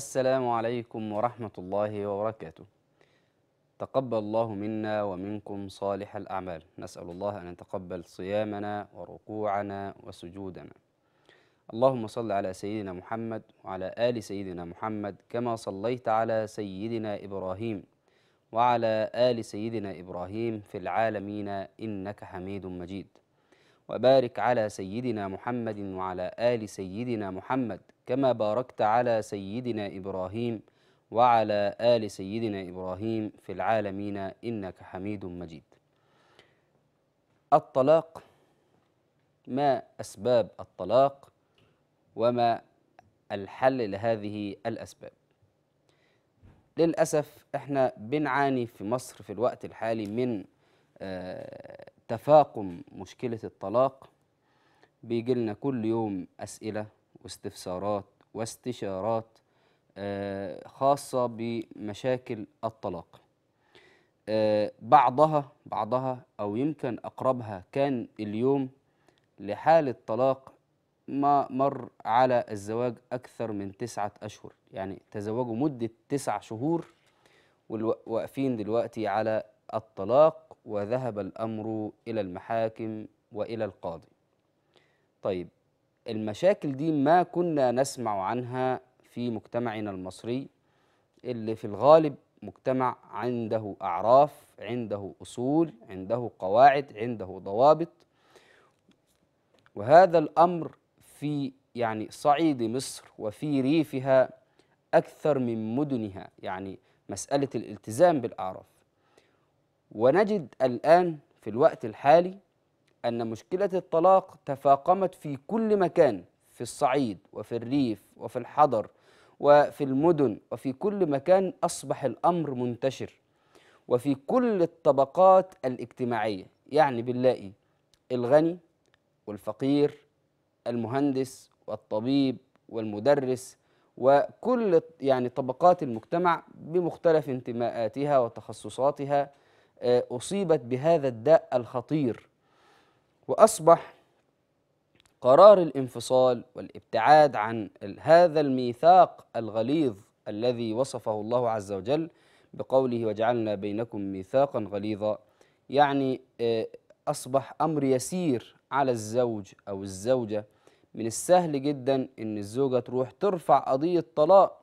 السلام عليكم ورحمة الله وبركاته تقبل الله منا ومنكم صالح الأعمال نسأل الله أن يتقبل صيامنا وركوعنا وسجودنا اللهم صل على سيدنا محمد وعلى آل سيدنا محمد كما صليت على سيدنا إبراهيم وعلى آل سيدنا إبراهيم في العالمين إنك حميد مجيد وبارك على سيدنا محمد وعلى آل سيدنا محمد كما باركت على سيدنا إبراهيم وعلى آل سيدنا إبراهيم في العالمين إنك حميد مجيد الطلاق ما أسباب الطلاق وما الحل لهذه الأسباب للأسف إحنا بنعاني في مصر في الوقت الحالي من آه، تفاقم مشكلة الطلاق بيجي لنا كل يوم أسئلة واستفسارات واستشارات آه، خاصة بمشاكل الطلاق آه، بعضها بعضها أو يمكن أقربها كان اليوم لحالة طلاق ما مر على الزواج أكثر من تسعة أشهر يعني تزوجوا مدة تسع شهور وواقفين دلوقتي على الطلاق وذهب الأمر إلى المحاكم وإلى القاضي طيب المشاكل دي ما كنا نسمع عنها في مجتمعنا المصري اللي في الغالب مجتمع عنده أعراف عنده أصول عنده قواعد عنده ضوابط وهذا الأمر في يعني صعيد مصر وفي ريفها أكثر من مدنها يعني مسألة الالتزام بالأعراف ونجد الآن في الوقت الحالي أن مشكلة الطلاق تفاقمت في كل مكان في الصعيد وفي الريف وفي الحضر وفي المدن وفي كل مكان أصبح الأمر منتشر وفي كل الطبقات الاجتماعية يعني بنلاقي الغني والفقير المهندس والطبيب والمدرس وكل يعني طبقات المجتمع بمختلف انتماءاتها وتخصصاتها آه، أصيبت بهذا الداء الخطير وأصبح قرار الانفصال والابتعاد عن هذا الميثاق الغليظ الذي وصفه الله عز وجل بقوله وجعلنا بينكم ميثاقا غليظا يعني آه، أصبح أمر يسير على الزوج أو الزوجة من السهل جدا ان الزوجه تروح ترفع قضيه طلاق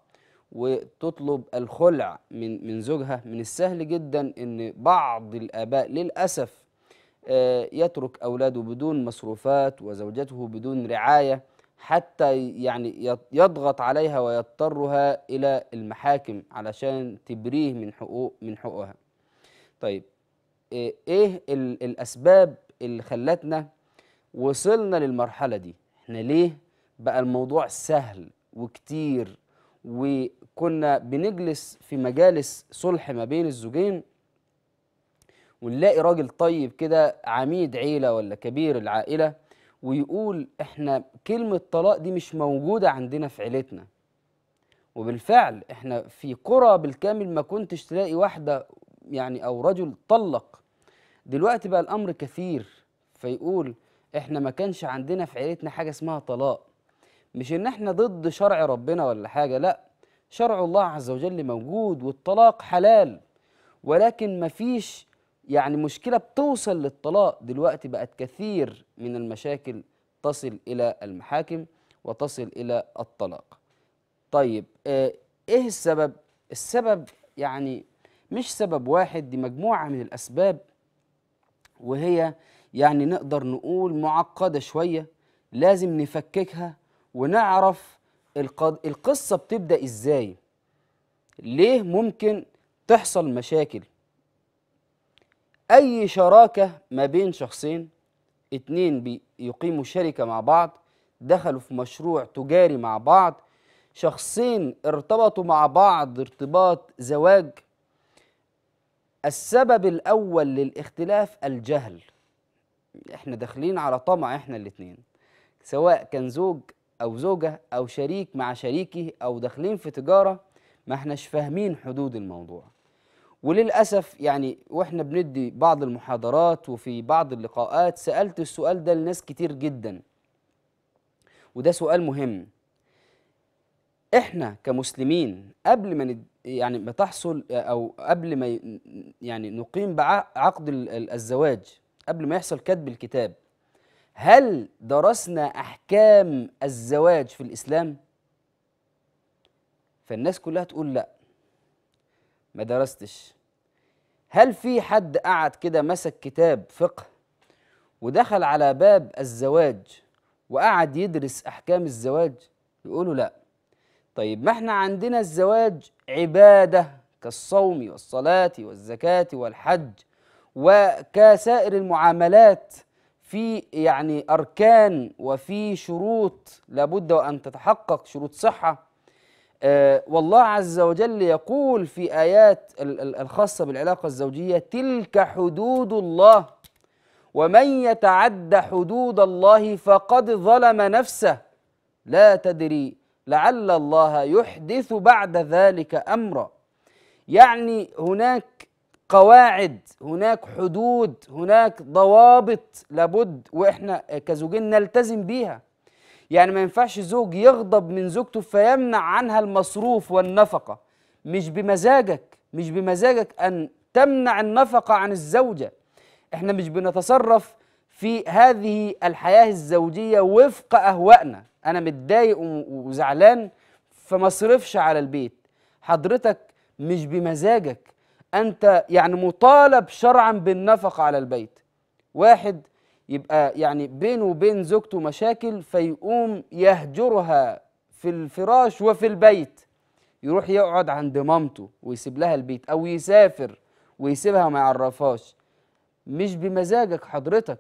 وتطلب الخلع من من زوجها من السهل جدا ان بعض الاباء للاسف آه، يترك اولاده بدون مصروفات وزوجته بدون رعايه حتى يعني يضغط عليها ويضطرها الى المحاكم علشان تبريه من حقوق من حقوقها. طيب آه، ايه الاسباب اللي خلتنا وصلنا للمرحله دي؟ احنا ليه بقى الموضوع سهل وكتير وكنا بنجلس في مجالس صلح ما بين الزوجين ونلاقي راجل طيب كده عميد عيلة ولا كبير العائلة ويقول احنا كلمة طلاق دي مش موجودة عندنا في عيلتنا وبالفعل احنا في قرى بالكامل ما كنتش تلاقي واحدة يعني او رجل طلق دلوقتي بقى الامر كثير فيقول احنا ما كانش عندنا في عيلتنا حاجة اسمها طلاق مش ان احنا ضد شرع ربنا ولا حاجة لا شرع الله عز وجل موجود والطلاق حلال ولكن مفيش يعني مشكلة بتوصل للطلاق دلوقتي بقت كثير من المشاكل تصل إلى المحاكم وتصل إلى الطلاق طيب آه، إيه السبب؟ السبب يعني مش سبب واحد دي مجموعة من الأسباب وهي يعني نقدر نقول معقدة شوية لازم نفككها ونعرف القد... القصة بتبدأ إزاي ليه ممكن تحصل مشاكل أي شراكة ما بين شخصين اتنين بيقيموا شركة مع بعض دخلوا في مشروع تجاري مع بعض شخصين ارتبطوا مع بعض ارتباط زواج السبب الأول للاختلاف الجهل احنا داخلين على طمع احنا الاتنين سواء كان زوج او زوجه او شريك مع شريكه او داخلين في تجاره ما احناش فاهمين حدود الموضوع وللاسف يعني واحنا بندي بعض المحاضرات وفي بعض اللقاءات سالت السؤال ده لناس كتير جدا وده سؤال مهم احنا كمسلمين قبل ما يعني ما تحصل او قبل ما يعني نقيم بعقد الزواج قبل ما يحصل كتب الكتاب هل درسنا احكام الزواج في الاسلام فالناس كلها تقول لا ما درستش هل في حد قعد كده مسك كتاب فقه ودخل على باب الزواج وقعد يدرس احكام الزواج يقولوا لا طيب ما احنا عندنا الزواج عباده كالصوم والصلاه والزكاه والحج وكسائر المعاملات في يعني أركان وفي شروط لابد وأن تتحقق شروط صحة آه، والله عز وجل يقول في آيات الخاصة بالعلاقة الزوجية تلك حدود الله ومن يتعد حدود الله فقد ظلم نفسه لا تدري لعل الله يحدث بعد ذلك أمرا يعني هناك قواعد هناك حدود هناك ضوابط لابد واحنا كزوجين نلتزم بيها يعني ما ينفعش زوج يغضب من زوجته فيمنع عنها المصروف والنفقه مش بمزاجك مش بمزاجك ان تمنع النفقه عن الزوجه احنا مش بنتصرف في هذه الحياه الزوجيه وفق اهوائنا انا متضايق وزعلان فما اصرفش على البيت حضرتك مش بمزاجك انت يعني مطالب شرعا بالنفقه على البيت واحد يبقى يعني بينه وبين زوجته مشاكل فيقوم يهجرها في الفراش وفي البيت يروح يقعد عند مامته ويسيب لها البيت او يسافر ويسيبها ما يعرفهاش مش بمزاجك حضرتك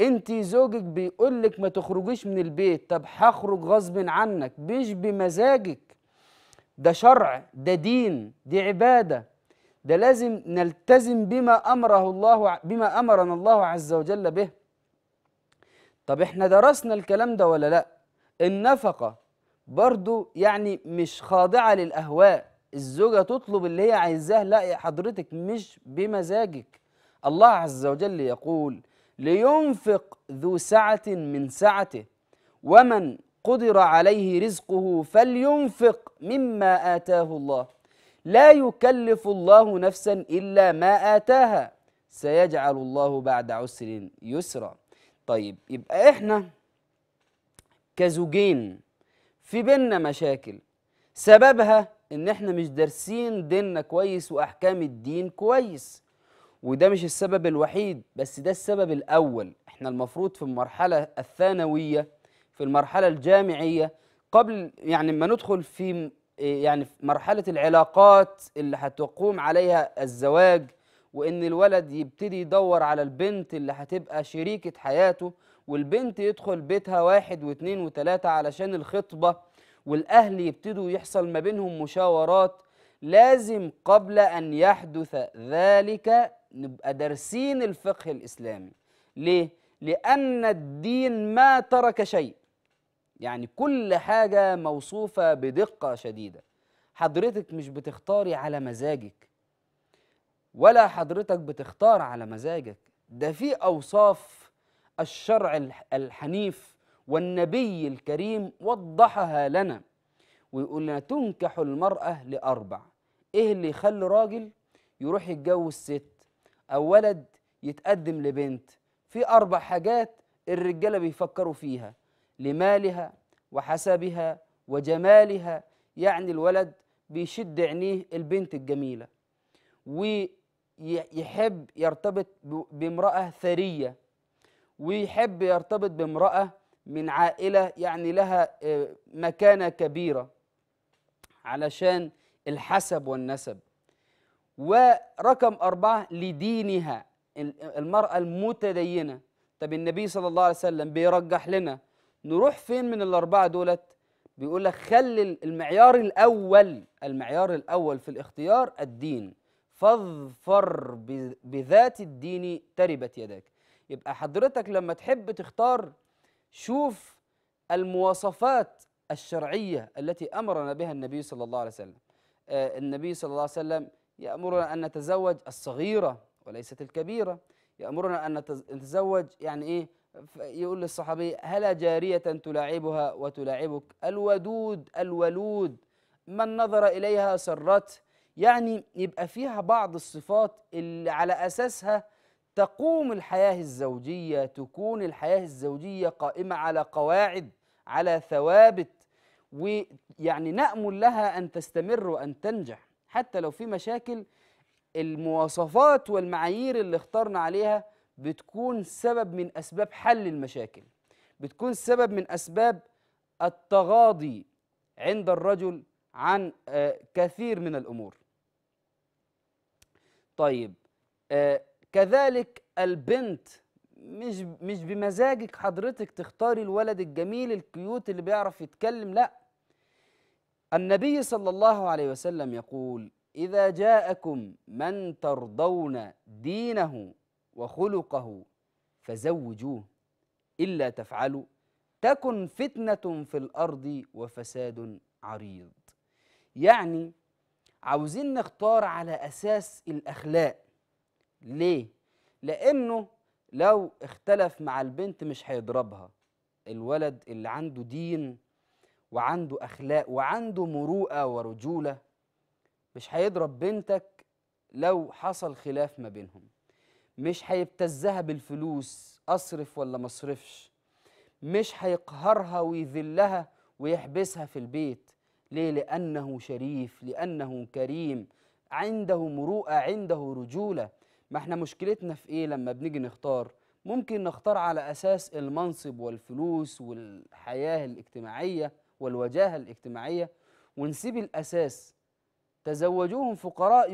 انت زوجك بيقول لك ما تخرجيش من البيت طب هخرج غصب عنك مش بمزاجك ده شرع ده دين دي عباده ده لازم نلتزم بما امره الله بما امرنا الله عز وجل به طب احنا درسنا الكلام ده ولا لا النفقه برضو يعني مش خاضعه للاهواء الزوجه تطلب اللي هي عايزاه لا يا حضرتك مش بمزاجك الله عز وجل يقول لينفق ذو سعه من سعته ومن قدر عليه رزقه فلينفق مما اتاه الله لا يكلف الله نفسا إلا ما آتاها سيجعل الله بعد عسر يسرا طيب يبقى إحنا كزوجين في بيننا مشاكل سببها إن إحنا مش دارسين ديننا كويس وأحكام الدين كويس وده مش السبب الوحيد بس ده السبب الأول إحنا المفروض في المرحلة الثانوية في المرحلة الجامعية قبل يعني ما ندخل في يعني في مرحله العلاقات اللي هتقوم عليها الزواج وان الولد يبتدي يدور على البنت اللي هتبقى شريكه حياته والبنت يدخل بيتها واحد واثنين وثلاثه علشان الخطبه والاهل يبتدوا يحصل ما بينهم مشاورات لازم قبل ان يحدث ذلك نبقى دارسين الفقه الاسلامي ليه لان الدين ما ترك شيء يعني كل حاجة موصوفة بدقة شديدة حضرتك مش بتختاري على مزاجك ولا حضرتك بتختار على مزاجك ده في أوصاف الشرع الحنيف والنبي الكريم وضحها لنا ويقول لنا تنكح المرأة لأربع إيه اللي يخلي راجل يروح يتجوز ست أو ولد يتقدم لبنت في أربع حاجات الرجالة بيفكروا فيها لمالها وحسبها وجمالها يعني الولد بيشد عينيه البنت الجميلة ويحب يرتبط بامرأة ثرية ويحب يرتبط بامرأة من عائلة يعني لها آه، مكانة كبيرة علشان الحسب والنسب ورقم أربعة لدينها المرأة المتدينة طب النبي صلى الله عليه وسلم بيرجح لنا نروح فين من الاربعه دولت بيقول لك خلي المعيار الاول المعيار الاول في الاختيار الدين فاظفر بذات الدين تربت يداك يبقى حضرتك لما تحب تختار شوف المواصفات الشرعيه التي امرنا بها النبي صلى الله عليه وسلم آه النبي صلى الله عليه وسلم يامرنا ان نتزوج الصغيره وليست الكبيره يامرنا ان نتزوج يعني ايه يقول للصحابي هلا جارية تلاعبها وتلاعبك الودود الولود من نظر إليها سرته يعني يبقى فيها بعض الصفات اللي على أساسها تقوم الحياة الزوجية تكون الحياة الزوجية قائمة على قواعد على ثوابت ويعني نأمل لها أن تستمر وأن تنجح حتى لو في مشاكل المواصفات والمعايير اللي اخترنا عليها بتكون سبب من اسباب حل المشاكل بتكون سبب من اسباب التغاضي عند الرجل عن آه، كثير من الامور طيب آه، كذلك البنت مش مش بمزاجك حضرتك تختاري الولد الجميل الكيوت اللي بيعرف يتكلم لا النبي صلى الله عليه وسلم يقول اذا جاءكم من ترضون دينه وخلقه فزوجوه إلا تفعلوا تكن فتنة في الأرض وفساد عريض يعني عاوزين نختار على أساس الأخلاق ليه؟ لأنه لو اختلف مع البنت مش هيضربها الولد اللي عنده دين وعنده أخلاق وعنده مروءة ورجولة مش هيضرب بنتك لو حصل خلاف ما بينهم مش هيبتزها بالفلوس اصرف ولا مصرفش مش هيقهرها ويذلها ويحبسها في البيت ليه لانه شريف لانه كريم عنده مروءه عنده رجوله ما احنا مشكلتنا في ايه لما بنيجي نختار ممكن نختار على اساس المنصب والفلوس والحياه الاجتماعيه والوجاهه الاجتماعيه ونسيب الاساس تزوجوهم فقراء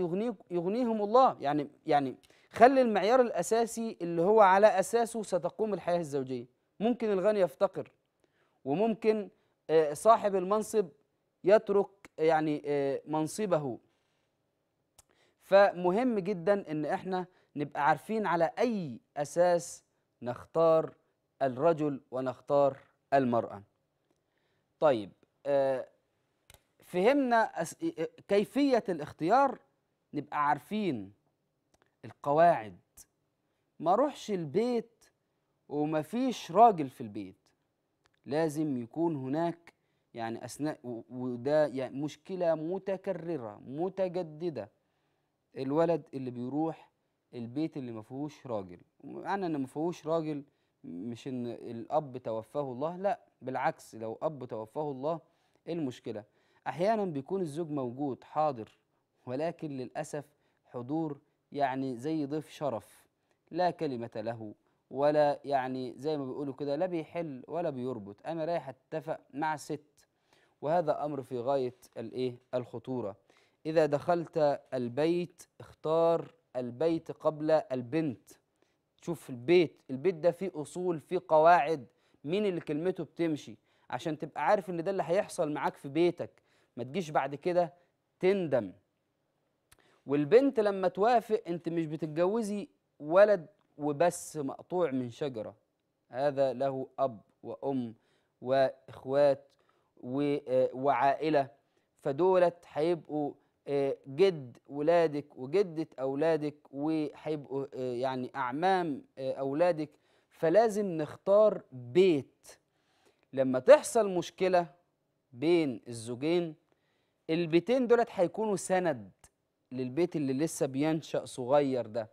يغنيهم الله يعني يعني خلي المعيار الأساسي اللي هو على أساسه ستقوم الحياة الزوجية ممكن الغني يفتقر وممكن آه، صاحب المنصب يترك يعني آه، منصبه فمهم جدا ان احنا نبقى عارفين على اي اساس نختار الرجل ونختار المرأة طيب آه، فهمنا كيفية الاختيار نبقى عارفين القواعد ما اروحش البيت وما فيش راجل في البيت لازم يكون هناك يعني اثناء وده يعني مشكله متكرره متجدده الولد اللي بيروح البيت اللي ما فيهوش راجل معنى ان ما فيهوش راجل مش ان الاب توفاه الله لا بالعكس لو اب توفاه الله ايه المشكله احيانا بيكون الزوج موجود حاضر ولكن للاسف حضور يعني زي ضيف شرف لا كلمة له ولا يعني زي ما بيقولوا كده لا بيحل ولا بيربط أنا رايح أتفق مع ست وهذا أمر في غاية الإيه الخطورة إذا دخلت البيت اختار البيت قبل البنت شوف البيت البيت ده فيه أصول فيه قواعد مين اللي كلمته بتمشي عشان تبقى عارف إن ده اللي هيحصل معاك في بيتك ما تجيش بعد كده تندم والبنت لما توافق انت مش بتتجوزي ولد وبس مقطوع من شجره هذا له اب وام واخوات آه، وعائله فدولت هيبقوا آه، جد ولادك وجده اولادك وهيبقوا آه، يعني اعمام اولادك فلازم نختار بيت لما تحصل مشكله بين الزوجين البيتين دولت هيكونوا سند للبيت اللي لسه بينشأ صغير ده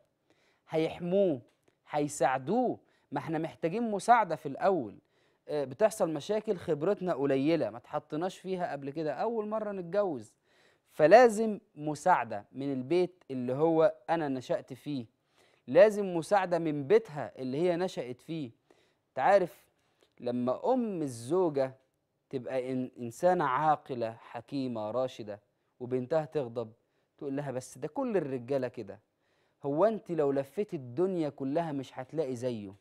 هيحموه هيساعدوه ما احنا محتاجين مساعدة في الأول آه، بتحصل مشاكل خبرتنا قليلة ما تحطناش فيها قبل كده أول مرة نتجوز فلازم مساعدة من البيت اللي هو أنا نشأت فيه لازم مساعدة من بيتها اللي هي نشأت فيه تعرف لما أم الزوجة تبقى إن إنسانة عاقلة حكيمة راشدة وبنتها تغضب تقول لها بس ده كل الرجاله كده هو انت لو لفيت الدنيا كلها مش هتلاقي زيه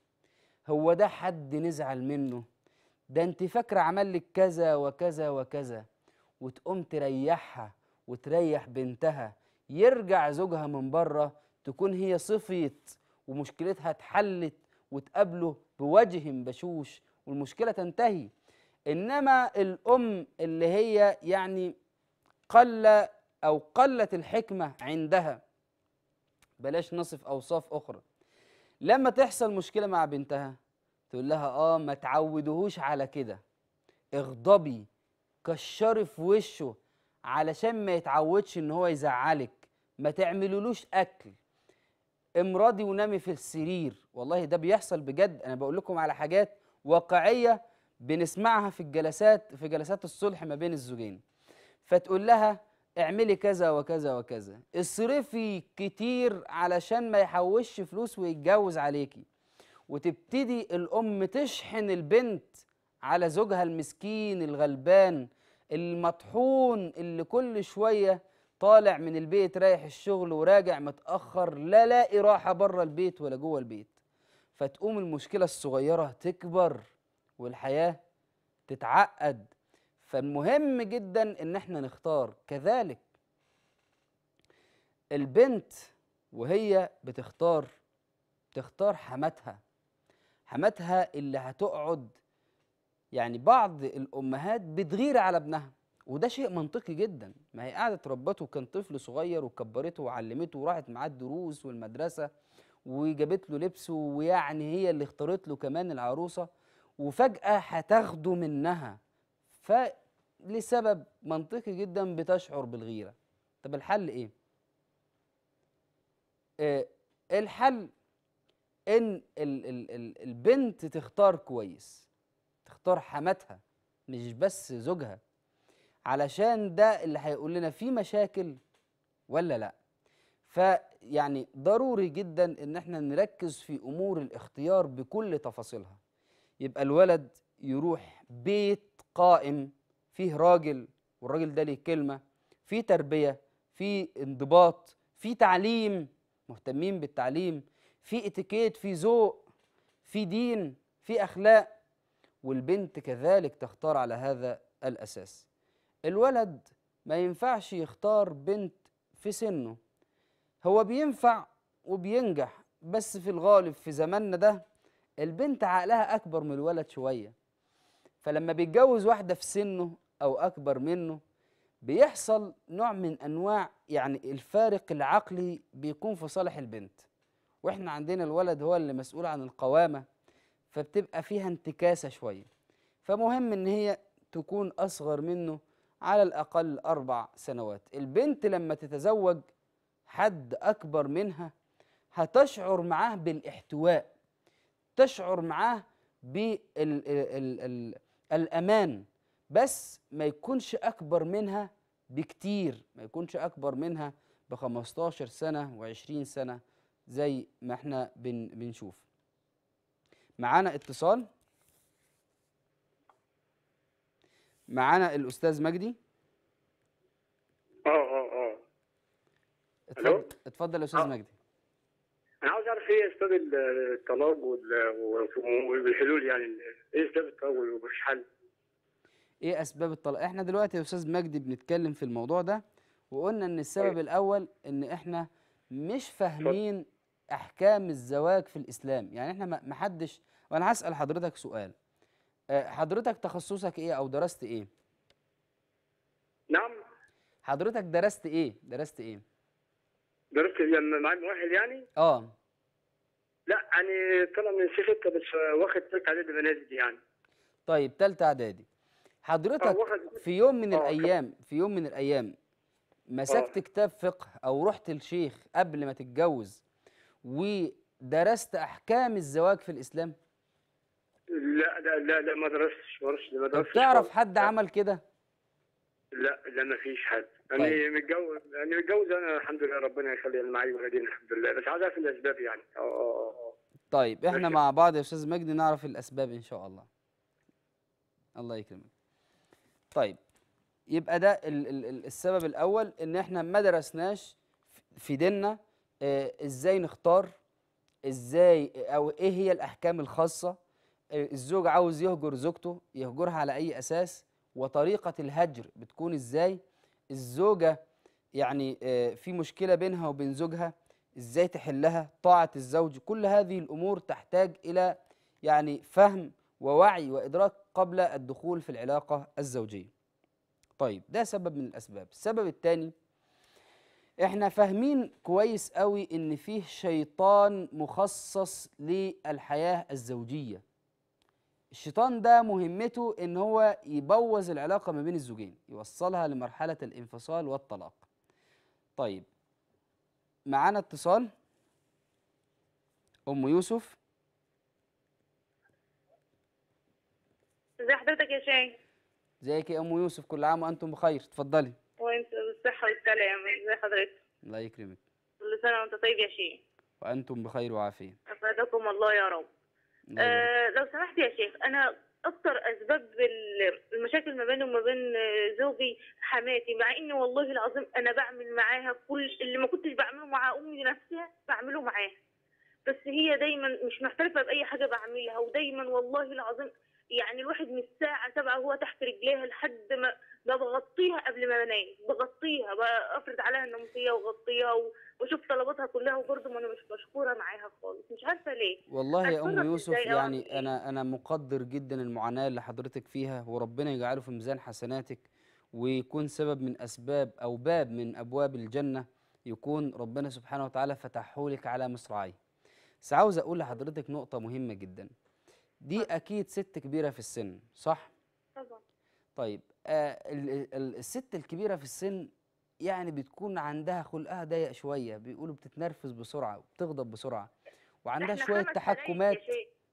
هو ده حد نزعل منه ده انت فاكره عمل لك كذا وكذا وكذا وتقوم تريحها وتريح بنتها يرجع زوجها من بره تكون هي صفيت ومشكلتها اتحلت وتقابله بوجه بشوش والمشكله تنتهي انما الام اللي هي يعني قل أو قلت الحكمة عندها بلاش نصف أوصاف أخرى لما تحصل مشكلة مع بنتها تقول لها آه ما تعودهوش على كده اغضبي كشري في وشه علشان ما يتعودش ان هو يزعلك ما تعملولوش اكل امرضي ونامي في السرير والله ده بيحصل بجد انا بقول لكم على حاجات واقعيه بنسمعها في الجلسات في جلسات الصلح ما بين الزوجين فتقول لها اعملي كذا وكذا وكذا اصرفي كتير علشان ما يحوش فلوس ويتجوز عليكي وتبتدي الام تشحن البنت على زوجها المسكين الغلبان المطحون اللي كل شويه طالع من البيت رايح الشغل وراجع متاخر لا لاقي راحه بره البيت ولا جوه البيت فتقوم المشكله الصغيره تكبر والحياه تتعقد فالمهم جدا ان احنا نختار كذلك البنت وهي بتختار تختار حماتها حماتها اللي هتقعد يعني بعض الامهات بتغير على ابنها وده شيء منطقي جدا ما هي قاعده ربته كان طفل صغير وكبرته وعلمته وراحت معاه الدروس والمدرسه وجابت له لبسه ويعني هي اللي اختارت له كمان العروسه وفجاه هتاخده منها لسبب منطقي جدا بتشعر بالغيرة طب الحل ايه؟ آه الحل ان الـ الـ الـ البنت تختار كويس تختار حماتها مش بس زوجها علشان ده اللي هيقول لنا في مشاكل ولا لا فيعني ضروري جدا ان احنا نركز في امور الاختيار بكل تفاصيلها يبقى الولد يروح بيت قائم فيه راجل والراجل ده ليه كلمه في تربيه في انضباط في تعليم مهتمين بالتعليم في اتيكيت في ذوق في دين في اخلاق والبنت كذلك تختار على هذا الاساس الولد ما ينفعش يختار بنت في سنه هو بينفع وبينجح بس في الغالب في زماننا ده البنت عقلها اكبر من الولد شويه فلما بيتجوز واحدة في سنه أو أكبر منه بيحصل نوع من أنواع يعني الفارق العقلي بيكون في صالح البنت وإحنا عندنا الولد هو اللي مسؤول عن القوامة فبتبقى فيها انتكاسة شوية فمهم إن هي تكون أصغر منه على الأقل أربع سنوات البنت لما تتزوج حد أكبر منها هتشعر معاه بالاحتواء تشعر معاه بال الأمان بس ما يكونش أكبر منها بكتير ما يكونش أكبر منها ب 15 سنة و20 سنة زي ما احنا بن بنشوف معانا اتصال معانا الأستاذ مجدي اه اه اه اتفضل يا أستاذ آه. مجدي انا عاوز اعرف ايه اسباب الطلاق والحلول يعني ايه اسباب الطلاق ومفيش حل ايه اسباب الطلاق احنا دلوقتي يا استاذ مجدي بنتكلم في الموضوع ده وقلنا ان السبب إيه. الاول ان احنا مش فاهمين احكام الزواج في الاسلام يعني احنا ما حدش وانا هسال حضرتك سؤال آه، حضرتك تخصصك ايه او درست ايه نعم حضرتك درست ايه درست ايه درست يعني معايا مؤهل يعني؟ اه لا يعني طلع من الشيخ انت بس واخد ثالثة اعدادي بنادي دي يعني طيب ثالثة اعدادي حضرتك آه، في يوم من آه، الايام في يوم من الايام مسكت آه. كتاب فقه او رحت للشيخ قبل ما تتجوز ودرست احكام الزواج في الاسلام؟ لا لا لا, لا ما درستش ما درستش طب تعرف حد عمل كده؟ لا لا ما فيش حد انا طيب. متجوز انا متجوز انا الحمد لله ربنا يخلي معي ولدين الحمد لله بس عايز اعرف الاسباب يعني اه طيب احنا مع بعض يا استاذ مجدي نعرف الاسباب ان شاء الله الله يكرمك طيب يبقى ده ال ال السبب الاول ان احنا ما درسناش في ديننا آه، ازاي نختار ازاي او ايه هي الاحكام الخاصه آه، الزوج عاوز يهجر زوجته يهجرها على اي اساس وطريقة الهجر بتكون ازاي الزوجة يعني آه، في مشكلة بينها وبين زوجها ازاي تحلها طاعة الزوج كل هذه الأمور تحتاج إلى يعني فهم ووعي وإدراك قبل الدخول في العلاقة الزوجية طيب ده سبب من الأسباب السبب الثاني احنا فاهمين كويس قوي ان فيه شيطان مخصص للحياة الزوجية الشيطان ده مهمته ان هو يبوظ العلاقه ما بين الزوجين يوصلها لمرحله الانفصال والطلاق طيب معانا اتصال ام يوسف ازي حضرتك يا شاي ازيك يا ام يوسف كل عام وانتم بخير اتفضلي وانت بالصحه والسلامه ازي حضرتك الله يكرمك كل سنه وانت طيب يا شيخ وانتم بخير وعافيه افادكم الله يا رب آه، لو سمحت يا شيخ انا اكثر اسباب المشاكل ما بيني وما بين آه، زوجي حماتي مع ان والله العظيم انا بعمل معاها كل اللي ما كنتش بعمله مع امي نفسها بعمله معاها بس هي دايما مش محترفه باي حاجه بعملها ودايما والله العظيم يعني الواحد من الساعة سبعة وهو تحت رجليها لحد ما بغطيها قبل ما بنام بغطيها بفرض عليها الناموسية وغطيها واشوف طلباتها كلها وبرضه ما انا مش مشكورة معاها خالص مش عارفة ليه والله يا ام يوسف يعني انا انا مقدر جدا المعاناة اللي حضرتك فيها وربنا يجعله في ميزان حسناتك ويكون سبب من اسباب او باب من ابواب الجنة يكون ربنا سبحانه وتعالى فتحه لك على مصراعيه. بس عاوز اقول لحضرتك نقطة مهمة جدا. دي اكيد ست كبيره في السن صح طبعا طيب آه الست الكبيره في السن يعني بتكون عندها خلقها ضيق شويه بيقولوا بتتنرفز بسرعه وبتغضب بسرعه وعندها شويه تحكمات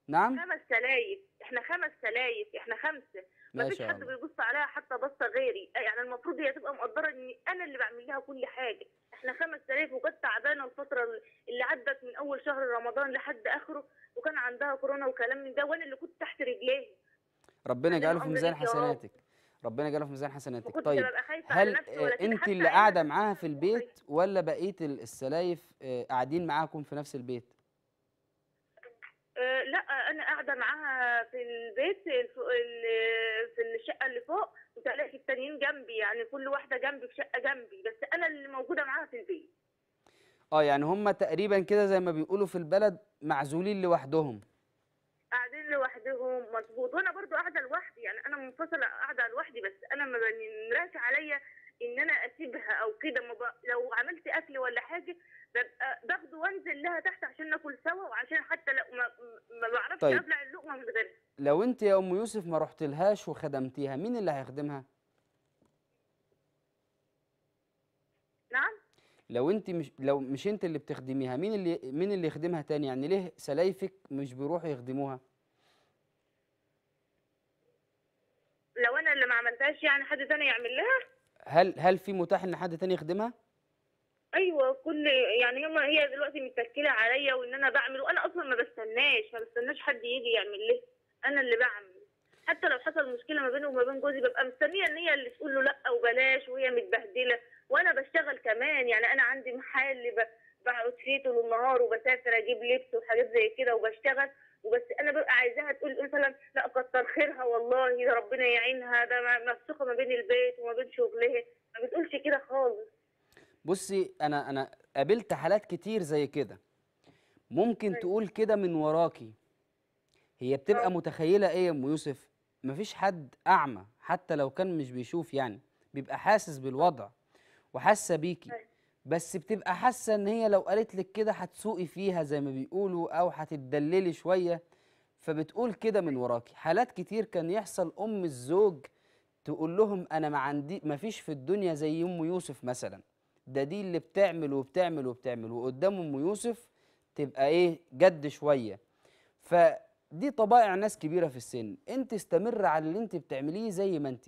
نعم خمس سلايف احنا خمس سلايف احنا خمسه ما فيش حد بيبص عليها حتى بصه غيري يعني المفروض هي تبقى مقدره ان انا اللي بعمل لها كل حاجه احنا خمس سلايف وكانت تعبانه الفتره اللي عدت من اول شهر رمضان لحد اخره عندها كورونا وكلام من ده وانا اللي كنت تحت رجليها ربنا يجعله في ميزان حسناتك ربنا يجعله في ميزان حسناتك طيب هل انت اللي قاعده معاها في البيت طيب. ولا بقيه السلايف آه، قاعدين معاكم في نفس البيت آه، لا انا قاعده معاها في البيت في الشقه اللي فوق وتلاقي التانيين جنبي يعني كل واحده جنبي في شقه جنبي بس انا اللي موجوده معاها في البيت اه يعني هم تقريبا كده زي ما بيقولوا في البلد معزولين لوحدهم قاعدين لوحدهم مظبوط وانا برضو قاعده لوحدي يعني انا منفصله قاعده لوحدي بس انا ما بنراش عليا ان انا اسيبها او كده ب... لو عملت اكل ولا حاجه ببقى باخده وانزل لها تحت عشان ناكل سوا وعشان حتى لو ما, ما بعرفش طيب. ابلع اللقمه من غيرها لو انت يا ام يوسف ما رحت لهاش وخدمتيها مين اللي هيخدمها؟ لو انت مش لو مش انت اللي بتخدميها مين اللي مين اللي يخدمها تاني يعني ليه سلايفك مش بيروحوا يخدموها لو انا اللي ما عملتهاش يعني حد تاني يعمل لها هل هل في متاح ان حد تاني يخدمها ايوه كل يعني هم هي دلوقتي متكله عليا وان انا بعمل وانا اصلا ما بستناش ما بستناش حد يجي يعمل لي انا اللي بعمل حتى لو حصل مشكله ما بينه وما بين جوزي ببقى مستنيه ان هي اللي تقول له لا وبلاش وهي متبهدله وانا بشتغل كمان يعني انا عندي محل بقعد فيه طول النهار وبسافر اجيب لبس وحاجات زي كده وبشتغل وبس انا ببقى عايزاها تقول مثلا لا كتر خيرها والله ده ربنا يعينها ده مفسوخه ما بين البيت وما بين شغلها ما بتقولش كده خالص بصي انا انا قابلت حالات كتير زي كده ممكن طيب. تقول كده من وراكي هي بتبقى آه. متخيله ايه يا ام يوسف مفيش حد اعمى حتى لو كان مش بيشوف يعني بيبقى حاسس بالوضع وحاسه بيكي أيوة. بس بتبقى حاسه ان هي لو قالت لك كده هتسوقي فيها زي ما بيقولوا او هتتدللي شويه فبتقول كده من وراكي حالات كتير كان يحصل ام الزوج تقول لهم انا ما عندي ما فيش في الدنيا زي ام يوسف مثلا ده دي اللي بتعمل وبتعمل وبتعمل وقدام ام يوسف تبقى ايه جد شويه ف دي طبائع ناس كبيره في السن انت استمر على اللي انت بتعمليه زي ما انت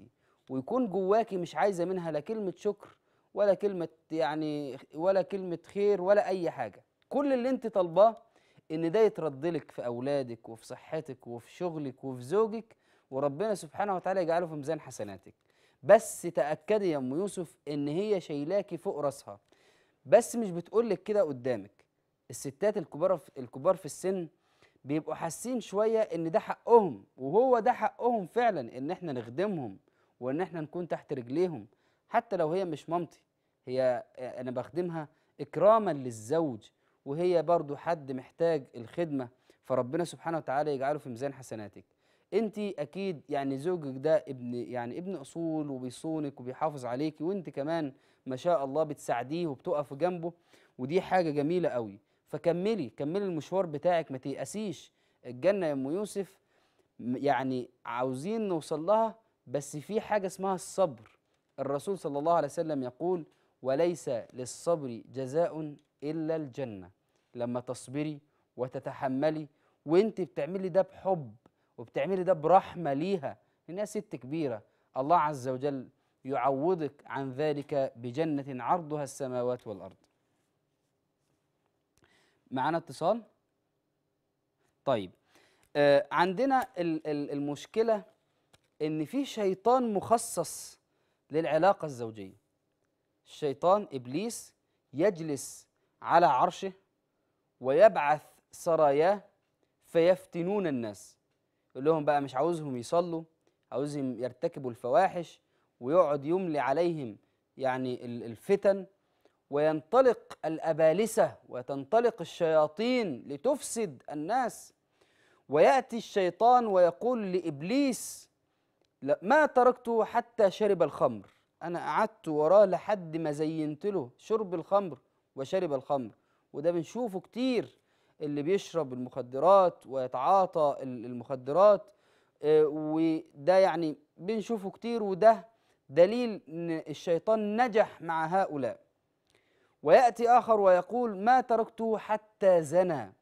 ويكون جواكي مش عايزه منها لا كلمه شكر ولا كلمه يعني ولا كلمه خير ولا اي حاجه كل اللي انت طالباه ان ده يترد لك في اولادك وفي صحتك وفي شغلك وفي زوجك وربنا سبحانه وتعالى يجعله في ميزان حسناتك بس تاكدي يا ام يوسف ان هي شايلاكي فوق راسها بس مش بتقول لك كده قدامك الستات الكبار الكبار في السن بيبقوا حاسين شويه ان ده حقهم وهو ده حقهم فعلا ان احنا نخدمهم وان احنا نكون تحت رجليهم حتى لو هي مش مامتي هي انا بخدمها اكراما للزوج وهي برضو حد محتاج الخدمه فربنا سبحانه وتعالى يجعله في ميزان حسناتك انت اكيد يعني زوجك ده ابن يعني ابن اصول وبيصونك وبيحافظ عليكي وانت كمان ما شاء الله بتساعديه وبتقف جنبه ودي حاجه جميله قوي فكملي كملي المشوار بتاعك ما تيأسيش الجنة يا أم يوسف يعني عاوزين نوصل لها بس في حاجة اسمها الصبر الرسول صلى الله عليه وسلم يقول وليس للصبر جزاء إلا الجنة لما تصبري وتتحملي وانت بتعملي ده بحب وبتعملي ده برحمة ليها لأنها ست كبيرة الله عز وجل يعوضك عن ذلك بجنة عرضها السماوات والأرض معانا اتصال طيب آه عندنا الـ الـ المشكله ان في شيطان مخصص للعلاقه الزوجيه الشيطان ابليس يجلس على عرشه ويبعث سراياه فيفتنون الناس يقول لهم بقى مش عاوزهم يصلوا عاوزهم يرتكبوا الفواحش ويقعد يملي عليهم يعني الفتن وينطلق الابالسه وتنطلق الشياطين لتفسد الناس وياتي الشيطان ويقول لابليس ما تركته حتى شرب الخمر انا قعدت وراه لحد ما زينت له شرب الخمر وشرب الخمر وده بنشوفه كتير اللي بيشرب المخدرات ويتعاطى المخدرات آه، وده يعني بنشوفه كتير وده دليل ان الشيطان نجح مع هؤلاء ويأتي آخر ويقول ما تركته حتى زنى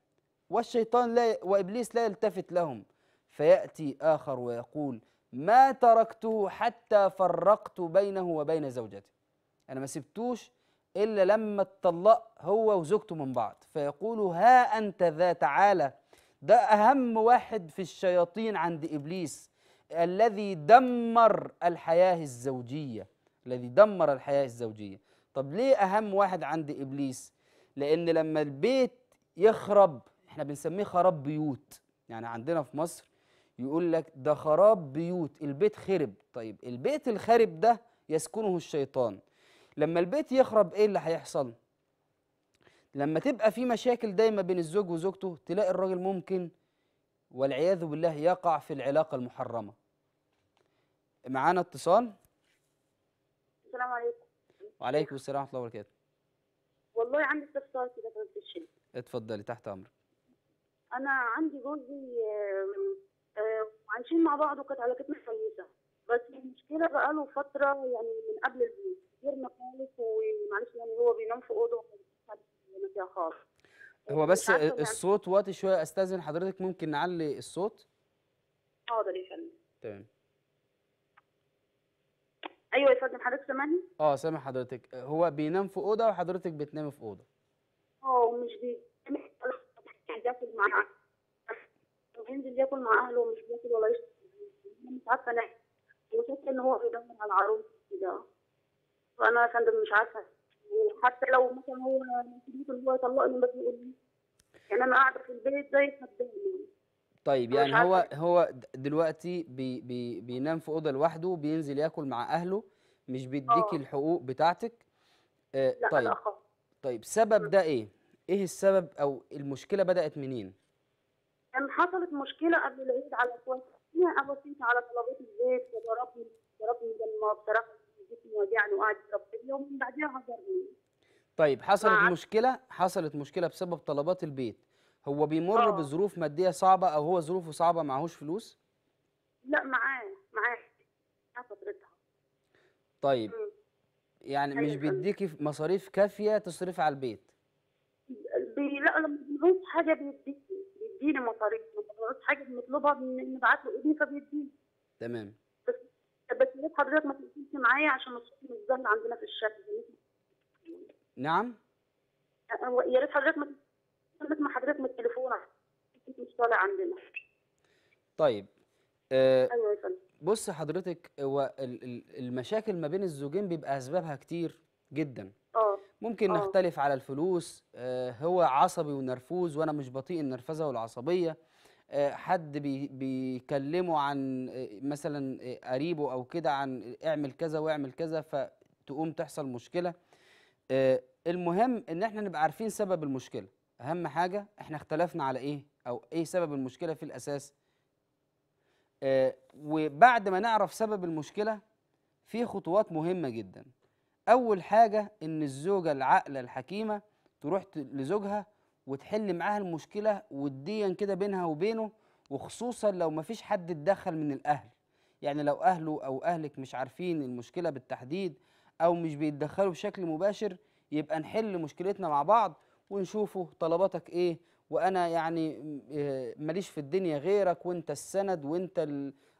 والشيطان لا وإبليس لا يلتفت لهم فيأتي آخر ويقول ما تركته حتى فرقت بينه وبين زوجته أنا ما سبتوش إلا لما اتطلق هو وزوجته من بعض فيقول ها أنت ذا تعالى ده أهم واحد في الشياطين عند إبليس الذي دمر الحياة الزوجية الذي دمر الحياة الزوجية طب ليه اهم واحد عند ابليس لان لما البيت يخرب احنا بنسميه خراب بيوت يعني عندنا في مصر يقول لك ده خراب بيوت البيت خرب طيب البيت الخرب ده يسكنه الشيطان لما البيت يخرب ايه اللي هيحصل لما تبقى في مشاكل دايما بين الزوج وزوجته تلاقي الراجل ممكن والعياذ بالله يقع في العلاقه المحرمه معانا اتصال السلام عليكم وعليكم السلام ورحمه الله وبركاته والله عندي استفسار كده في الشيء اتفضلي تحت امرك انا عندي جوزي آه، آه، عايشين مع بعض وكانت علاقتنا كويسه بس المشكله بقاله فتره يعني من قبل البيت غيرنا خالص ومعلش يعني هو بينام في اوضه ومش فيها خالص هو بس يعني. الصوت واطي شويه استاذن حضرتك ممكن نعلي الصوت حاضر يا فندم تمام ايوه يا فندم حضرتك سامعني اه سامع حضرتك هو بينام في اوضه وحضرتك بتنامي في اوضه اه مش بينام يعني بياكل مع بينزل ياكل مع اهله ومش بياكل ولا يشرب مش عارفه انا وشايفه ان هو بيدور على العروس كده فانا يا فندم مش عارفه وحتى لو مثلا هو ممكن هو يطلقني ما بيقوليش يعني انا قاعده في البيت زي خدامه طيب يعني هو هو دلوقتي بي بي بينام في اوضه لوحده بينزل ياكل مع اهله مش بيديكي آه. الحقوق بتاعتك آه لا طيب الأخر. طيب سبب ده ايه ايه السبب او المشكله بدات منين كان حصلت مشكله قبل العيد على اخواتي انا بصيت على طلبات البيت وضربني ضربني لما بصراحه جسمي وجعني وقعد يضربني ومن بعدها هجرني طيب حصلت مشكله حصلت مشكله بسبب طلبات البيت هو بيمر أوه. بظروف ماديه صعبه او هو ظروفه صعبه معهوش فلوس لا معاه معاه فترتها طيب مم. يعني مش أيوة. بيديكي مصاريف كافيه تصرف على البيت بي... لا لما بيعوز حاجه بيديكي بيديني مصاريف ما بيعوز حاجه مطلوبه نبعت له ايدي فبيديني تمام بس بس حضرتك ما تقفليش معايا عشان الصوت مش عندنا في الشكل نعم أه، يا ريت حضرتك ما بسمع حضرتك من التليفون مش طالع عندنا طيب آه ايوه يا فندم بص حضرتك هو المشاكل ما بين الزوجين بيبقى اسبابها كتير جدا اه ممكن أوه. نختلف على الفلوس آه هو عصبي ونرفوز وانا مش بطيء النرفزه والعصبيه آه حد بي بيكلمه عن آه، مثلا آه، قريبه او كده عن آه، اعمل كذا واعمل كذا فتقوم تحصل مشكله آه المهم ان احنا نبقى عارفين سبب المشكله اهم حاجه احنا اختلفنا على ايه او ايه سبب المشكله في الاساس آه وبعد ما نعرف سبب المشكله في خطوات مهمه جدا اول حاجه ان الزوجه العاقله الحكيمه تروح لزوجها وتحل معاها المشكله وديا كده بينها وبينه وخصوصا لو مفيش حد اتدخل من الاهل يعني لو اهله او اهلك مش عارفين المشكله بالتحديد او مش بيتدخلوا بشكل مباشر يبقى نحل مشكلتنا مع بعض ونشوفه طلباتك ايه وانا يعني آه، ماليش في الدنيا غيرك وانت السند وانت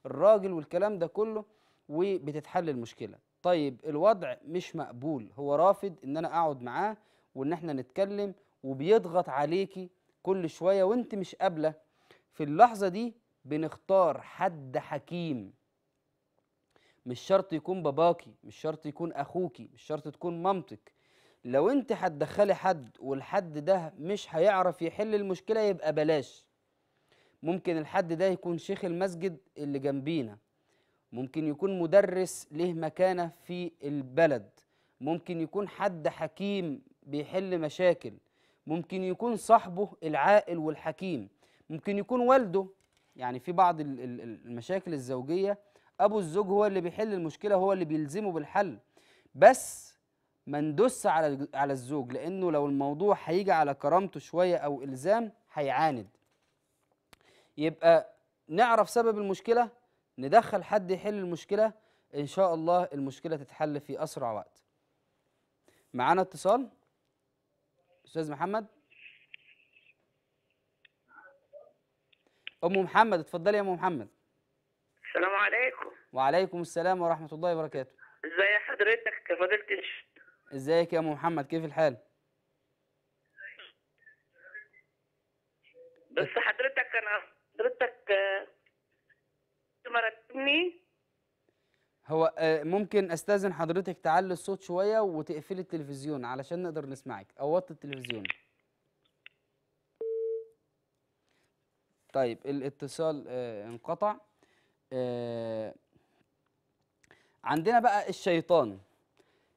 الراجل والكلام ده كله وبتتحل المشكله طيب الوضع مش مقبول هو رافض ان انا اقعد معاه وان احنا نتكلم وبيضغط عليكي كل شويه وانت مش قابله في اللحظه دي بنختار حد حكيم مش شرط يكون باباكي مش شرط يكون اخوكي مش شرط تكون مامتك لو انت هتدخلي حد والحد ده مش هيعرف يحل المشكله يبقى بلاش ممكن الحد ده يكون شيخ المسجد اللي جنبينا ممكن يكون مدرس له مكانه في البلد ممكن يكون حد حكيم بيحل مشاكل ممكن يكون صاحبه العاقل والحكيم ممكن يكون والده يعني في بعض المشاكل الزوجيه ابو الزوج هو اللي بيحل المشكله هو اللي بيلزمه بالحل بس ما ندس على على الزوج لانه لو الموضوع هيجي على كرامته شويه او الزام هيعاند يبقى نعرف سبب المشكله ندخل حد يحل المشكله ان شاء الله المشكله تتحل في اسرع وقت معانا اتصال استاذ محمد ام محمد اتفضلي يا ام محمد السلام عليكم وعليكم السلام ورحمه الله وبركاته ازي حضرتك فضلت ازيك يا ام محمد كيف الحال بس حضرتك انا حضرتك آه، مرتبني هو آه، ممكن استاذن حضرتك تعلي الصوت شويه وتقفلي التلفزيون علشان نقدر نسمعك او وطي التلفزيون طيب الاتصال آه، انقطع عندنا بقى الشيطان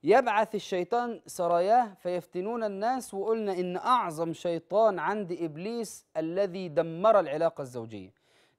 يبعث الشيطان سراياه فيفتنون الناس وقلنا ان اعظم شيطان عند ابليس الذي دمر العلاقه الزوجيه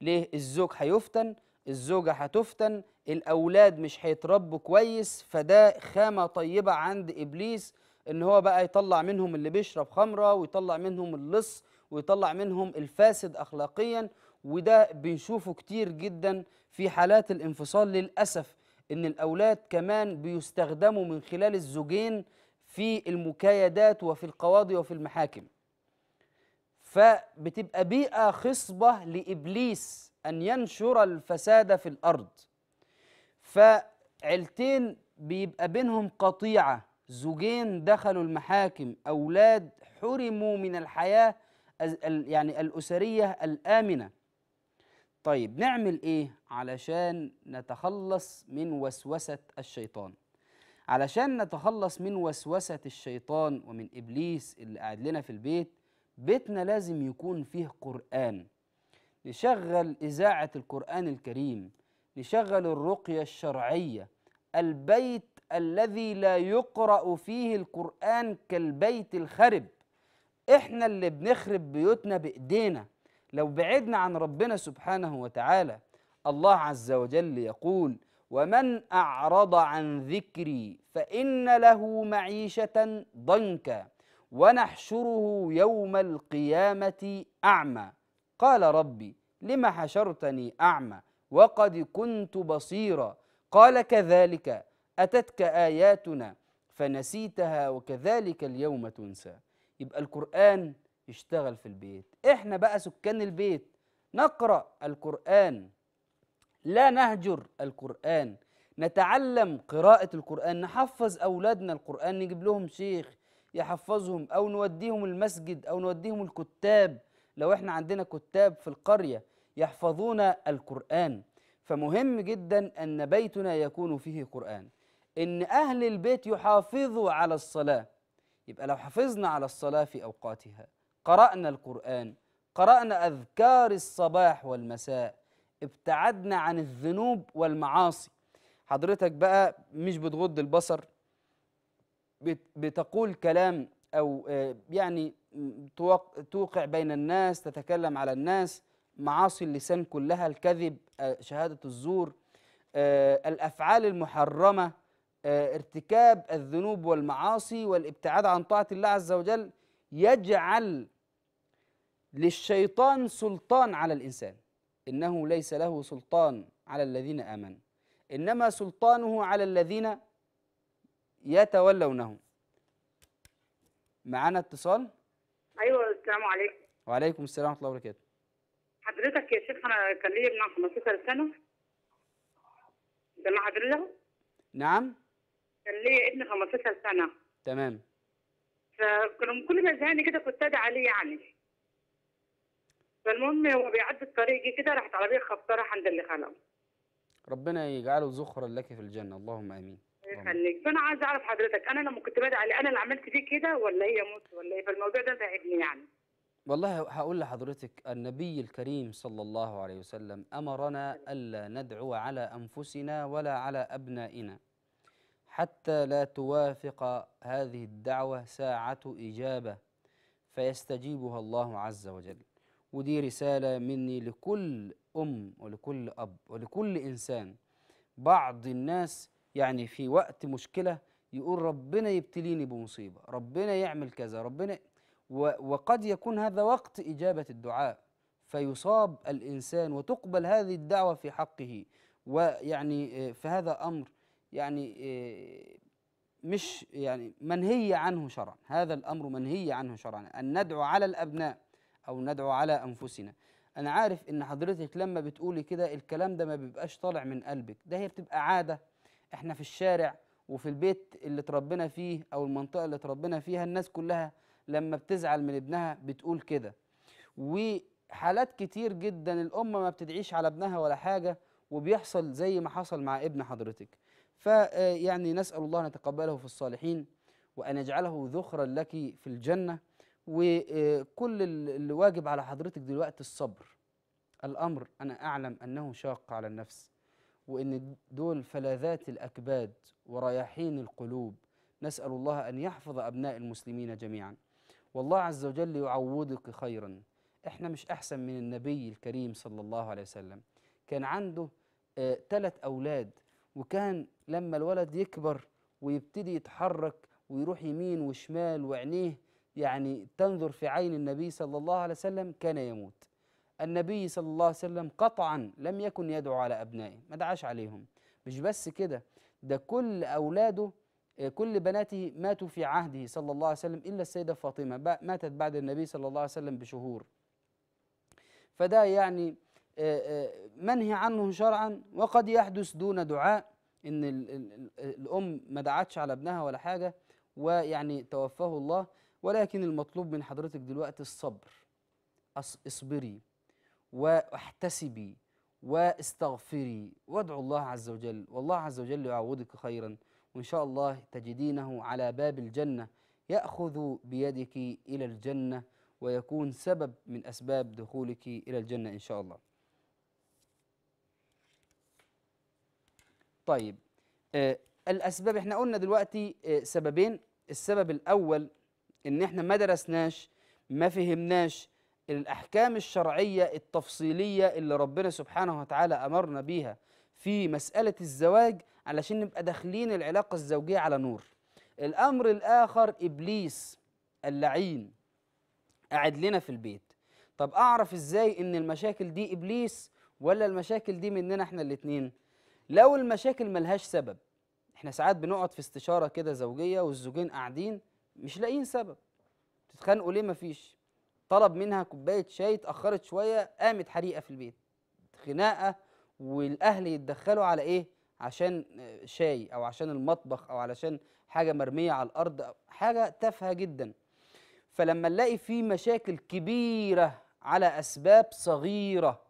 ليه الزوج هيفتن الزوجه هتفتن الاولاد مش هيتربوا كويس فده خامه طيبه عند ابليس ان هو بقى يطلع منهم اللي بيشرب خمره ويطلع منهم اللص ويطلع منهم الفاسد اخلاقيا وده بنشوفه كتير جدا في حالات الانفصال للاسف ان الاولاد كمان بيستخدموا من خلال الزوجين في المكايدات وفي القواضي وفي المحاكم فبتبقى بيئه خصبه لابليس ان ينشر الفساد في الارض فعيلتين بيبقى بينهم قطيعه زوجين دخلوا المحاكم اولاد حرموا من الحياه يعني الاسريه الامنه طيب نعمل ايه علشان نتخلص من وسوسة الشيطان علشان نتخلص من وسوسة الشيطان ومن إبليس اللي قاعد لنا في البيت بيتنا لازم يكون فيه قرآن نشغل إذاعة القرآن الكريم نشغل الرقية الشرعية البيت الذي لا يقرأ فيه القرآن كالبيت الخرب إحنا اللي بنخرب بيوتنا بإيدينا لو بعدنا عن ربنا سبحانه وتعالى الله عز وجل يقول ومن أعرض عن ذكري فإن له معيشة ضنكا ونحشره يوم القيامة أعمى قال ربي لم حشرتني أعمى وقد كنت بصيرا قال كذلك أتتك آياتنا فنسيتها وكذلك اليوم تنسى يبقى القرآن يشتغل في البيت احنا بقى سكان البيت نقرا القران لا نهجر القران نتعلم قراءه القران نحفظ اولادنا القران نجيب لهم شيخ يحفظهم او نوديهم المسجد او نوديهم الكتاب لو احنا عندنا كتاب في القريه يحفظون القران فمهم جدا ان بيتنا يكون فيه قران ان اهل البيت يحافظوا على الصلاه يبقى لو حافظنا على الصلاه في اوقاتها قرأنا القرآن قرأنا أذكار الصباح والمساء ابتعدنا عن الذنوب والمعاصي حضرتك بقى مش بتغض البصر بتقول كلام أو آه، يعني توقع بين الناس تتكلم على الناس معاصي اللسان كلها الكذب آه، شهادة الزور آه، الأفعال المحرمة ارتكاب الذنوب والمعاصي والابتعاد عن طاعة الله عز وجل يجعل للشيطان سلطان على الإنسان إنه ليس له سلطان على الذين آمنوا إنما سلطانه على الذين يتولونه معانا اتصال أيوة السلام عليكم وعليكم السلام ورحمة الله وبركاته حضرتك يا شيخ أنا كان لي ابن 15 سنة سمع حضرتك نعم كان لي ابن 15 سنة تمام فكنا كل ما زهقني كده كنت أدعي عليه يعني فالمهم هو بيعدي الطريق كده راحت عربيه خبطه راح عند اللي خلقه ربنا يجعله ذخرا لك في الجنه اللهم امين يخليك فانا عايز اعرف حضرتك انا لما كنت بادئ علي انا اللي عملت فيه كده ولا هي موت ولا ايه فالموضوع ده ساعدني يعني والله هقول لحضرتك النبي الكريم صلى الله عليه وسلم امرنا الا ندعو على انفسنا ولا على ابنائنا حتى لا توافق هذه الدعوه ساعه اجابه فيستجيبها الله عز وجل ودي رسالة مني لكل أم ولكل أب ولكل إنسان بعض الناس يعني في وقت مشكلة يقول ربنا يبتليني بمصيبة ربنا يعمل كذا ربنا وقد يكون هذا وقت إجابة الدعاء فيصاب الإنسان وتقبل هذه الدعوة في حقه ويعني آه، فهذا أمر يعني آه، مش يعني منهي عنه شرعا هذا الأمر منهي عنه شرعا أن ندعو على الأبناء أو ندعو على أنفسنا أنا عارف إن حضرتك لما بتقولي كده الكلام ده ما بيبقاش طالع من قلبك ده هي بتبقى عادة إحنا في الشارع وفي البيت اللي تربنا فيه أو المنطقة اللي تربنا فيها الناس كلها لما بتزعل من ابنها بتقول كده وحالات كتير جدا الأم ما بتدعيش على ابنها ولا حاجة وبيحصل زي ما حصل مع ابن حضرتك فيعني آه، نسأل الله أن يتقبله في الصالحين وأن يجعله ذخرا لك في الجنة وكل اللي واجب على حضرتك دلوقتي الصبر الأمر أنا أعلم أنه شاق على النفس وإن دول فلاذات الأكباد ورياحين القلوب نسأل الله أن يحفظ أبناء المسلمين جميعا والله عز وجل يعوضك خيرا إحنا مش أحسن من النبي الكريم صلى الله عليه وسلم كان عنده ثلاث آه أولاد وكان لما الولد يكبر ويبتدي يتحرك ويروح يمين وشمال وعينيه يعني تنظر في عين النبي صلى الله عليه وسلم كان يموت النبي صلى الله عليه وسلم قطعا لم يكن يدعو على أبنائه ما دعاش عليهم مش بس كده ده كل أولاده آه، كل بناته ماتوا في عهده صلى الله عليه وسلم إلا السيدة فاطمة ماتت بعد النبي صلى الله عليه وسلم بشهور فده يعني آه، آه، منهي عنه شرعا وقد يحدث دون دعاء ان الام ما دعتش على ابنها ولا حاجه ويعني توفاه الله ولكن المطلوب من حضرتك دلوقتي الصبر اصبري واحتسبي واستغفري وادعو الله عز وجل والله عز وجل يعوضك خيرا وإن شاء الله تجدينه على باب الجنة يأخذ بيدك إلى الجنة ويكون سبب من أسباب دخولك إلى الجنة إن شاء الله طيب آه الأسباب احنا قلنا دلوقتي آه سببين السبب الأول ان احنا ما درسناش ما فهمناش الاحكام الشرعيه التفصيليه اللي ربنا سبحانه وتعالى امرنا بيها في مساله الزواج علشان نبقى داخلين العلاقه الزوجيه على نور الامر الاخر ابليس اللعين قاعد لنا في البيت طب اعرف ازاي ان المشاكل دي ابليس ولا المشاكل دي مننا احنا الاتنين لو المشاكل ملهاش سبب احنا ساعات بنقعد في استشاره كده زوجيه والزوجين قاعدين مش لاقيين سبب تتخانقوا ليه مفيش طلب منها كوبايه شاي اتاخرت شويه قامت حريقه في البيت خناقه والاهل يتدخلوا على ايه عشان شاي او عشان المطبخ او علشان حاجه مرميه على الارض حاجه تافهه جدا فلما نلاقي في مشاكل كبيره على اسباب صغيره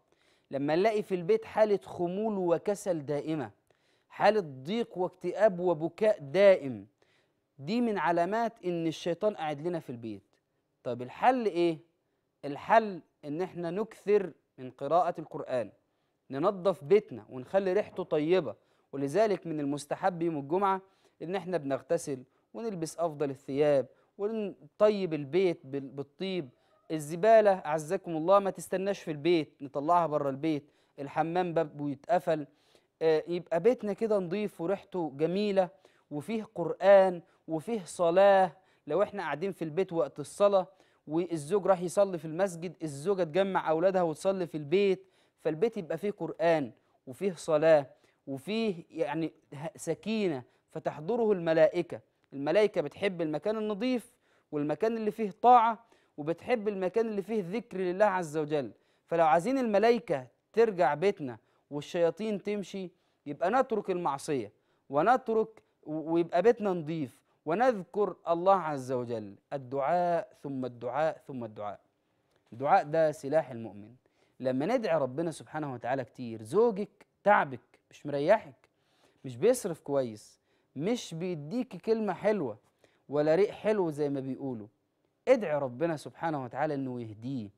لما نلاقي في البيت حاله خمول وكسل دائمه حاله ضيق واكتئاب وبكاء دائم دي من علامات ان الشيطان قاعد لنا في البيت طب الحل ايه الحل ان احنا نكثر من قراءه القران ننظف بيتنا ونخلي ريحته طيبه ولذلك من المستحب يوم الجمعه ان احنا بنغتسل ونلبس افضل الثياب ونطيب البيت بالطيب الزباله اعزكم الله ما تستناش في البيت نطلعها بره البيت الحمام بابه يتقفل آه، يبقى بيتنا كده نضيف وريحته جميله وفيه قرآن وفيه صلاة لو احنا قاعدين في البيت وقت الصلاة والزوج راح يصلي في المسجد الزوجة تجمع أولادها وتصلي في البيت فالبيت يبقى فيه قرآن وفيه صلاة وفيه يعني سكينة فتحضره الملائكة الملائكة بتحب المكان النظيف والمكان اللي فيه طاعة وبتحب المكان اللي فيه ذكر لله عز وجل فلو عايزين الملائكة ترجع بيتنا والشياطين تمشي يبقى نترك المعصية ونترك ويبقى بيتنا نضيف ونذكر الله عز وجل الدعاء ثم الدعاء ثم الدعاء الدعاء ده سلاح المؤمن لما ندعي ربنا سبحانه وتعالى كتير زوجك تعبك مش مريحك مش بيصرف كويس مش بيديك كلمة حلوة ولا ريق حلو زي ما بيقولوا ادعي ربنا سبحانه وتعالى انه يهديه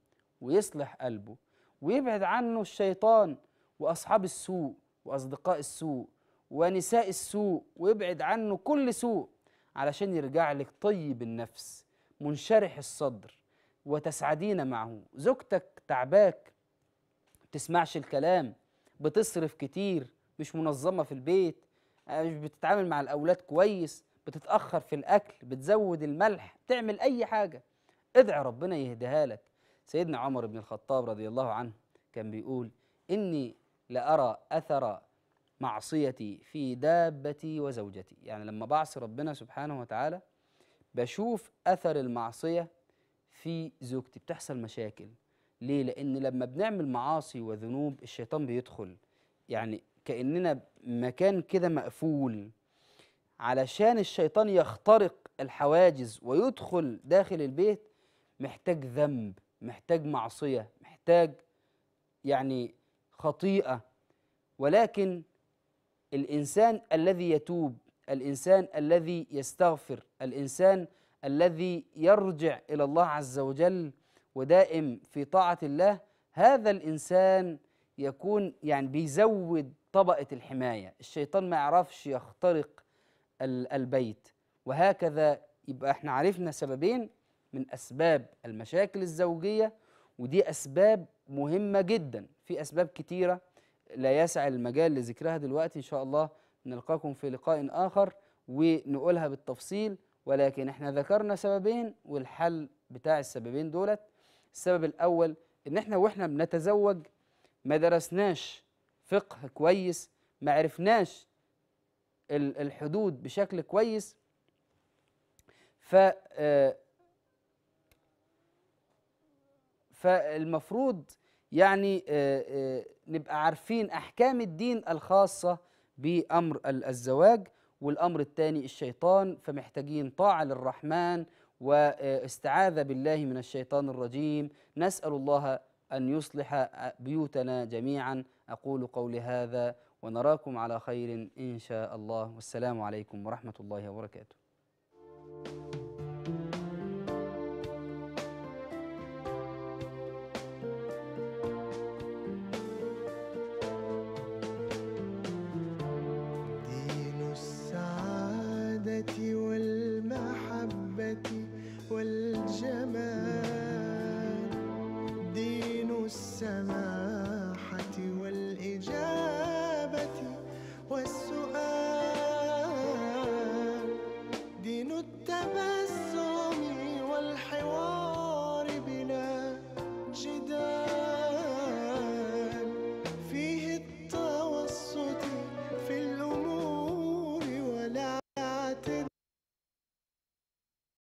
ويصلح قلبه ويبعد عنه الشيطان واصحاب السوء واصدقاء السوء ونساء السوء ويبعد عنه كل سوء علشان يرجع لك طيب النفس منشرح الصدر وتسعدين معه زوجتك تعباك بتسمعش الكلام بتصرف كتير مش منظمة في البيت آه، مش بتتعامل مع الأولاد كويس بتتأخر في الأكل بتزود الملح بتعمل أي حاجة ادعي ربنا يهديها لك سيدنا عمر بن الخطاب رضي الله عنه كان بيقول إني لأرى أثر معصيتي في دابتي وزوجتي يعني لما بعصي ربنا سبحانه وتعالى بشوف أثر المعصية في زوجتي بتحصل مشاكل ليه لأن لما بنعمل معاصي وذنوب الشيطان بيدخل يعني كأننا مكان كده مقفول علشان الشيطان يخترق الحواجز ويدخل داخل البيت محتاج ذنب محتاج معصية محتاج يعني خطيئة ولكن الانسان الذي يتوب الانسان الذي يستغفر الانسان الذي يرجع الى الله عز وجل ودائم في طاعه الله هذا الانسان يكون يعني بيزود طبقه الحمايه الشيطان ما يعرفش يخترق البيت وهكذا يبقى احنا عرفنا سببين من اسباب المشاكل الزوجيه ودي اسباب مهمه جدا في اسباب كتيره لا يسع المجال لذكرها دلوقتي إن شاء الله نلقاكم في لقاء آخر ونقولها بالتفصيل ولكن احنا ذكرنا سببين والحل بتاع السببين دولت السبب الأول إن احنا وإحنا بنتزوج ما درسناش فقه كويس ما عرفناش الحدود بشكل كويس ف آه، فالمفروض يعني آه، آه، نبقى عارفين أحكام الدين الخاصة بأمر الزواج والأمر الثاني الشيطان فمحتاجين طاعة للرحمن واستعاذة بالله من الشيطان الرجيم نسأل الله أن يصلح بيوتنا جميعا أقول قولي هذا ونراكم على خير إن شاء الله والسلام عليكم ورحمة الله وبركاته